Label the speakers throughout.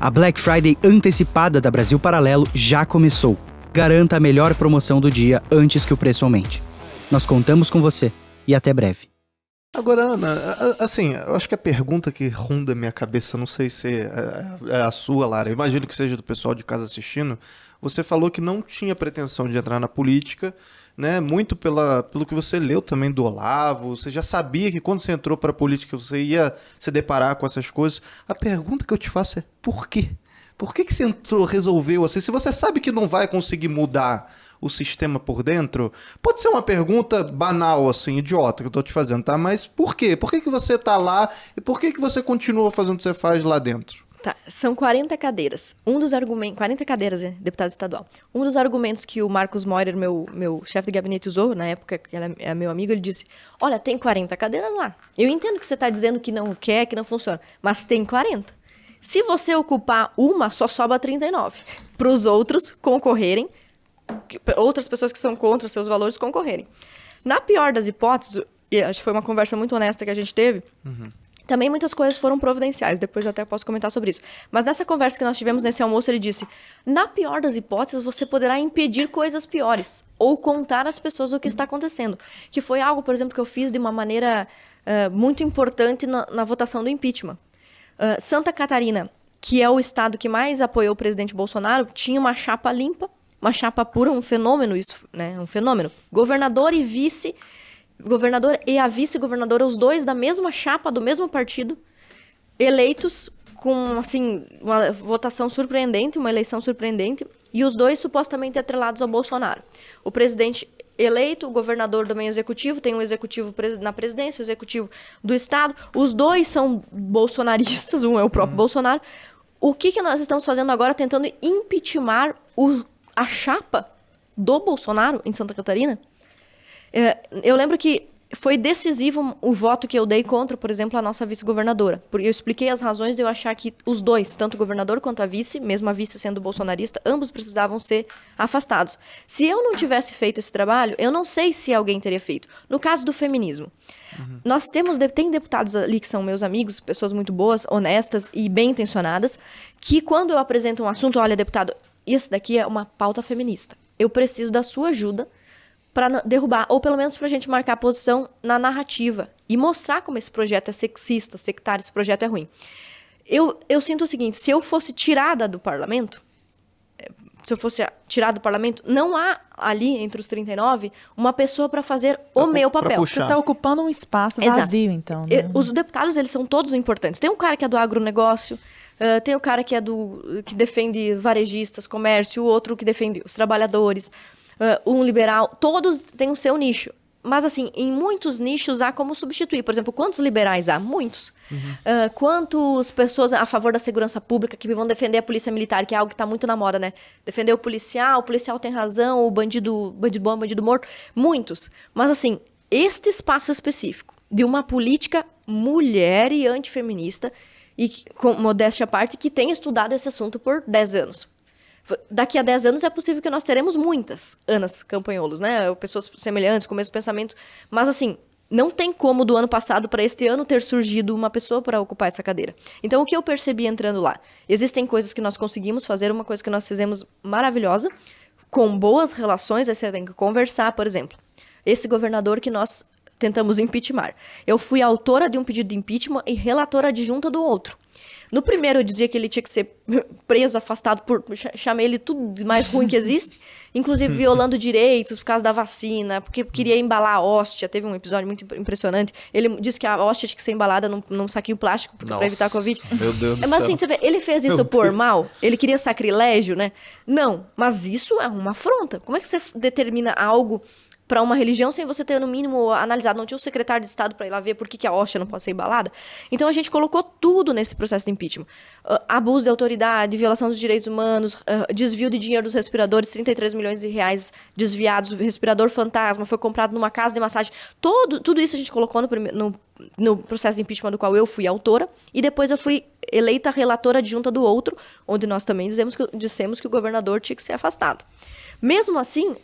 Speaker 1: A Black Friday antecipada da Brasil Paralelo já começou. Garanta a melhor promoção do dia antes que o preço aumente. Nós contamos com você e até breve.
Speaker 2: Agora, Ana, assim, eu acho que a pergunta que ronda minha cabeça, não sei se é, é, é a sua, Lara, imagino que seja do pessoal de casa assistindo. Você falou que não tinha pretensão de entrar na política, né, muito pela, pelo que você leu também do Olavo, você já sabia que quando você entrou para a política você ia se deparar com essas coisas. A pergunta que eu te faço é por quê? Por que, que você entrou, resolveu assim? Se você sabe que não vai conseguir mudar o sistema por dentro, pode ser uma pergunta banal, assim, idiota que eu estou te fazendo, tá? Mas por quê? Por que, que você está lá e por que, que você continua fazendo o que você faz lá dentro? Tá, são
Speaker 1: 40 cadeiras. Um dos argumentos. 40 cadeiras, né? deputado estadual. Um dos argumentos que o Marcos Moira, meu, meu chefe de gabinete, usou, na época que ele é, é meu amigo, ele disse: Olha, tem 40 cadeiras lá. Eu entendo que você está dizendo que não quer, que não funciona, mas tem 40. Se você ocupar uma, só sobra 39. Para os outros concorrerem, outras pessoas que são contra os seus valores concorrerem. Na pior das hipóteses, e acho que foi uma conversa muito honesta que a gente teve. Uhum também muitas coisas foram providenciais, depois eu até posso comentar sobre isso. Mas nessa conversa que nós tivemos nesse almoço, ele disse: na pior das hipóteses, você poderá impedir coisas piores ou contar às pessoas o que está acontecendo. Que foi algo, por exemplo, que eu fiz de uma maneira uh, muito importante na, na, votação do impeachment. Uh, Santa Catarina, que é o estado que mais apoiou o presidente Bolsonaro, tinha uma chapa limpa, uma chapa pura, um fenômeno, isso, né? Um fenômeno. Governador e vice Governador e a vice-governadora, os dois da mesma chapa, do mesmo partido, eleitos com, assim, uma votação surpreendente, uma eleição surpreendente, e os dois supostamente atrelados ao Bolsonaro. O presidente eleito, o governador do meio executivo, tem um executivo na presidência, o executivo do Estado. Os dois são bolsonaristas, um é o próprio hum. Bolsonaro. O que, que nós estamos fazendo agora? Tentando impeachment a chapa do Bolsonaro em Santa Catarina? É, eu lembro que foi decisivo o voto que eu dei contra, por exemplo, a nossa vice-governadora. Porque eu expliquei as razões de eu achar que os dois, tanto o governador quanto a vice, mesmo a vice sendo bolsonarista, ambos precisavam ser afastados. Se eu não tivesse feito esse trabalho, eu não sei se alguém teria feito. No caso do feminismo, uhum. nós temos tem deputados ali que são meus amigos, pessoas muito boas, honestas e bem intencionadas, que quando eu apresento um assunto, olha, deputado, isso daqui é uma pauta feminista. Eu preciso da sua ajuda para derrubar, ou pelo menos para a gente marcar a posição na narrativa e mostrar como esse projeto é sexista, sectário, esse projeto é ruim. Eu, eu sinto o seguinte: se eu fosse tirada do parlamento, eh, se eu fosse tirada do parlamento, não há ali, entre os 39, uma pessoa para fazer pra, o meu papel. Você está ocupando um espaço Exato. vazio, então. Né? Os deputados, eles são todos importantes. Tem um cara que é do agronegócio, uh, tem o um cara que é do que defende varejistas, comércio, o outro que defende os trabalhadores uh, um liberal, todos têm o seu nicho. Mas, assim, em muitos nichos há como substituir. Por exemplo, quantos liberais há? Muitos. Uhum. Uh, ah, quantas pessoas a favor da segurança pública que vão defender a polícia militar, que é algo que está muito na moda, né? Defender o policial, o policial tem razão, o bandido, bandido bom, bandido morto. Muitos. Mas, assim, este espaço específico de uma política mulher e antifeminista, e com modéstia à parte, que tem estudado esse assunto por 10 anos daqui a 10 anos é possível que nós teremos muitas Anas Campanholos, né? Pessoas semelhantes, com o mesmo pensamento. Mas assim, não tem como do ano passado para este ano ter surgido uma pessoa para ocupar essa cadeira. Então, o que eu percebi entrando lá? Existem coisas que nós conseguimos fazer, uma coisa que nós fizemos maravilhosa, com boas relações, aí você tem que conversar, por exemplo. Esse governador que nós tentamos impeachment. Eu fui autora de um pedido de impeachment e relatora adjunta do outro. No primeiro eu dizia que ele tinha que ser preso, afastado por. Chamei ele tudo de mais ruim que existe, inclusive violando direitos por causa da vacina, porque queria embalar a hóstia. Teve um episódio muito impressionante. Ele disse que a hóstia tinha que ser embalada num, num saquinho plástico para evitar a Covid. Meu Deus. Mas assim, você vê, ele fez isso meu por Deus. mal? Ele queria sacrilégio, né? Não, mas isso é uma afronta. Como é que você determina algo para uma religião sem você ter, no mínimo, analisado. Não tinha um secretário de Estado para ir lá ver por que, que a hostia não pode ser embalada. Então a gente colocou tudo nesse processo de impeachment: uh, abuso de autoridade, violação dos direitos humanos, uh, desvio de dinheiro dos respiradores, 33 milhões de reais desviados, respirador fantasma, foi comprado numa casa de massagem. Todo, tudo isso a gente colocou no, no, no processo de impeachment do qual eu fui autora. E depois eu fui eleita relatora adjunta do outro, onde nós também dizemos que, dissemos que o governador tinha que ser afastado. Mesmo assim,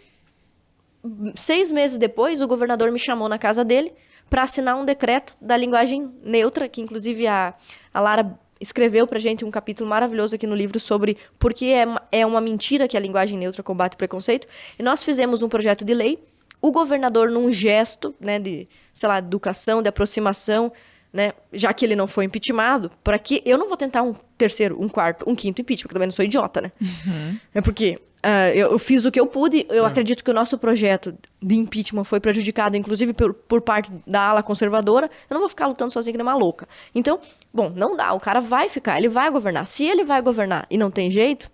Speaker 1: seis meses depois, o governador me chamou na casa dele para assinar um decreto da linguagem neutra, que inclusive a, a Lara escreveu para gente um capítulo maravilhoso aqui no livro sobre por que é, é uma mentira que a linguagem neutra combate o preconceito. E nós fizemos um projeto de lei. O governador, num gesto né, de, sei lá, educação, de aproximação, né, já que ele não foi impeachmentado, para que eu não vou tentar um terceiro, um quarto, um quinto impeachment, porque também não sou idiota, né? Uhum. É porque Uh, eu, fiz o que eu pude. Eu Sim. acredito que o nosso projeto de impeachment foi prejudicado, inclusive por, por parte da ala conservadora. Eu não vou ficar lutando sozinho que nem uma louca. Então, bom, não dá. O cara vai ficar, ele vai governar. Se ele vai governar e não tem jeito,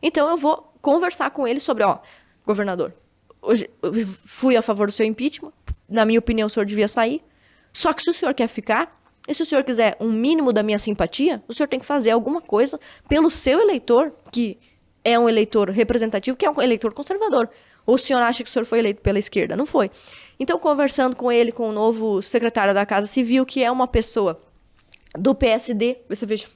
Speaker 1: então eu vou conversar com ele sobre, ó, governador, hoje fui a favor do seu impeachment. Na minha opinião, o senhor devia sair. Só que se o senhor quer ficar, e se o senhor quiser um mínimo da minha simpatia, o senhor tem que fazer alguma coisa pelo seu eleitor que é um eleitor representativo, que é um eleitor conservador. Ou o senhor acha que o senhor foi eleito pela esquerda? Não foi. Então, conversando com ele, com o novo secretário da Casa Civil, que é uma pessoa do PSD, você veja,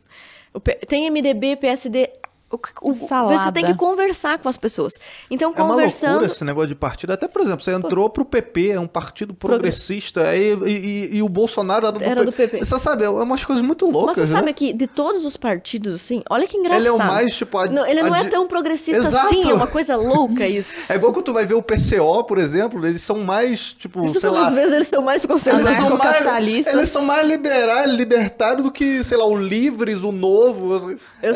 Speaker 1: tem MDB, PSD, o, o, você tem que conversar com as pessoas. Então, é conversando. É uma loucura esse negócio
Speaker 2: de partido. Até, por exemplo, você entrou pro PP, é um partido progressista, é, e, e, e, e, o Bolsonaro era do, era do PP. Você
Speaker 1: sabe, é umas coisas muito loucas. Mas você né? sabe que de todos os partidos, assim, olha que engraçado. Ele é o mais, tipo. não, ele não é tão
Speaker 2: progressista assim, Exato. assim, é uma coisa louca isso. é igual quando tu vai ver o PCO, por exemplo, eles são mais, tipo. Isso sei lá... vezes
Speaker 1: eles são mais conservadores. Eles são mais, eles são mais
Speaker 2: liberais, libertários do que, sei lá, o Livres, o Novo. Assim. Eu